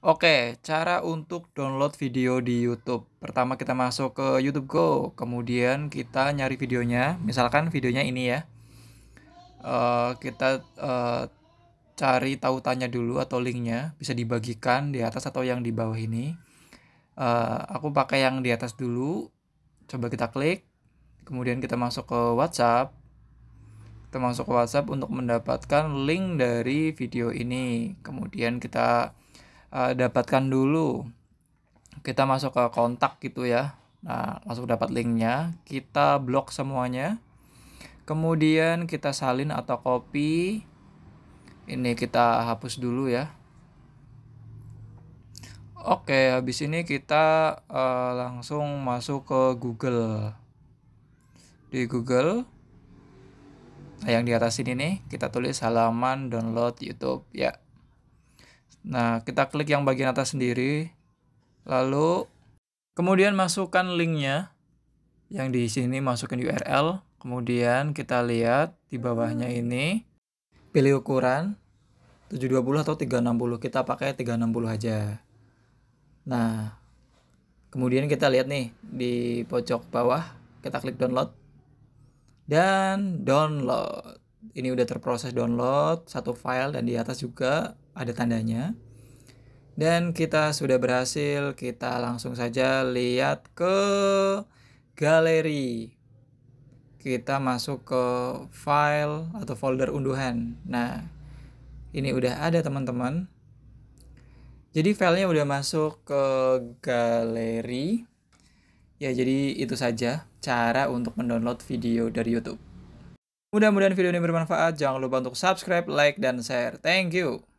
Oke, cara untuk download video di YouTube. Pertama kita masuk ke YouTube Go, kemudian kita nyari videonya. Misalkan videonya ini ya. Uh, kita uh, cari tautannya dulu atau linknya, bisa dibagikan di atas atau yang di bawah ini. Uh, aku pakai yang di atas dulu. Coba kita klik, kemudian kita masuk ke WhatsApp. Kita masuk ke WhatsApp untuk mendapatkan link dari video ini. Kemudian kita uh, dapatkan dulu kita masuk ke kontak gitu ya nah langsung dapat linknya kita blok semuanya kemudian kita salin atau copy ini kita hapus dulu ya Oke, habis ini kita uh, langsung masuk ke Google. Di Google, nah yang di atas ini nih, kita tulis halaman download YouTube ya. Nah, kita klik yang bagian atas sendiri. Lalu kemudian masukkan linknya yang di sini masukkan URL. Kemudian kita lihat di bawahnya ini pilih ukuran 720 atau 360. Kita pakai 360 aja. Nah, kemudian kita lihat nih di pojok bawah kita klik download dan download ini udah terproses download satu file dan di atas juga ada tandanya dan kita sudah berhasil kita langsung saja lihat ke galeri kita masuk ke file atau folder unduhan nah ini udah ada teman-teman jadi filenya udah masuk ke galeri ya jadi itu saja cara untuk mendownload video dari YouTube Mudah-mudahan video ini bermanfaat. Jangan lupa untuk subscribe, like, dan share. Thank you.